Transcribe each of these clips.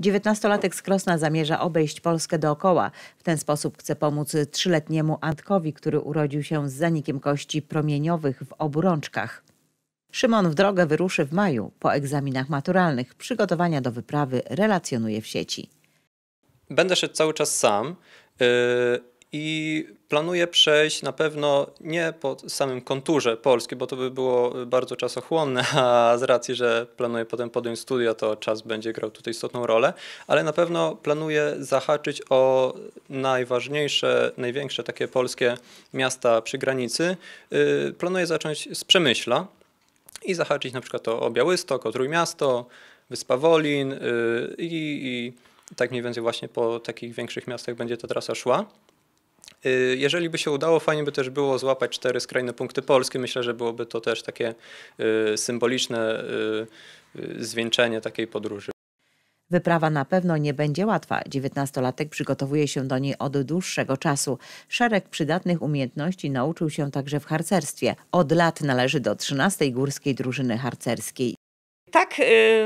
Dziewiętnastolatek z Krosna zamierza obejść Polskę dookoła. W ten sposób chce pomóc trzyletniemu Antkowi, który urodził się z zanikiem kości promieniowych w obu rączkach. Szymon w drogę wyruszy w maju po egzaminach maturalnych. Przygotowania do wyprawy relacjonuje w sieci. Będę szedł cały czas sam. Y, i planuję przejść na pewno nie po samym konturze Polski, bo to by było bardzo czasochłonne, a z racji, że planuję potem podjąć studia, to czas będzie grał tutaj istotną rolę, ale na pewno planuję zahaczyć o najważniejsze, największe takie polskie miasta przy granicy. Y, planuję zacząć z Przemyśla i zahaczyć na przykład o Białystok, o Trójmiasto, Wyspa Wolin y, i, i tak mniej więcej właśnie po takich większych miastach będzie ta trasa szła. Y, jeżeli by się udało, fajnie by też było złapać cztery skrajne punkty Polski. Myślę, że byłoby to też takie y, symboliczne y, zwieńczenie takiej podróży. Wyprawa na pewno nie będzie łatwa. Dziewiętnastolatek przygotowuje się do niej od dłuższego czasu. Szereg przydatnych umiejętności nauczył się także w harcerstwie. Od lat należy do 13. Górskiej Drużyny Harcerskiej. Tak, y,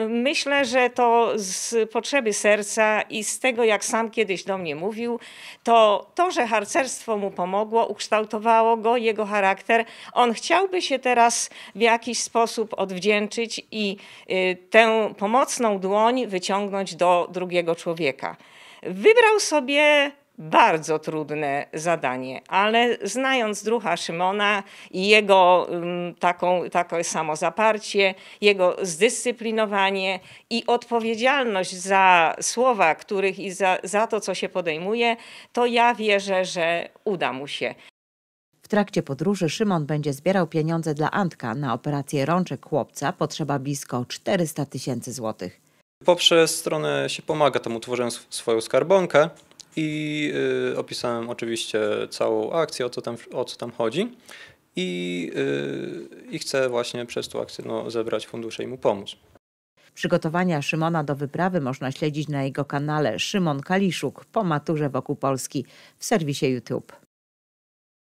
myślę, że to z potrzeby serca i z tego, jak sam kiedyś do mnie mówił, to to, że harcerstwo mu pomogło, ukształtowało go, jego charakter. On chciałby się teraz w jakiś sposób odwdzięczyć i y, tę pomocną dłoń wyciągnąć do drugiego człowieka. Wybrał sobie bardzo trudne zadanie, ale znając druha Szymona i jego mm, taką, takie samozaparcie, jego zdyscyplinowanie i odpowiedzialność za słowa, których i za, za to, co się podejmuje, to ja wierzę, że uda mu się. W trakcie podróży Szymon będzie zbierał pieniądze dla Antka na operację rączek chłopca. Potrzeba blisko 400 tysięcy złotych. Poprzez stronę się pomaga, tam utworzyłem swoją skarbonkę i y, opisałem oczywiście całą akcję, o co tam, o co tam chodzi. I, y, I chcę właśnie przez tą akcję no, zebrać fundusze i mu pomóc. Przygotowania Szymona do wyprawy można śledzić na jego kanale Szymon Kaliszuk po maturze wokół Polski w serwisie YouTube.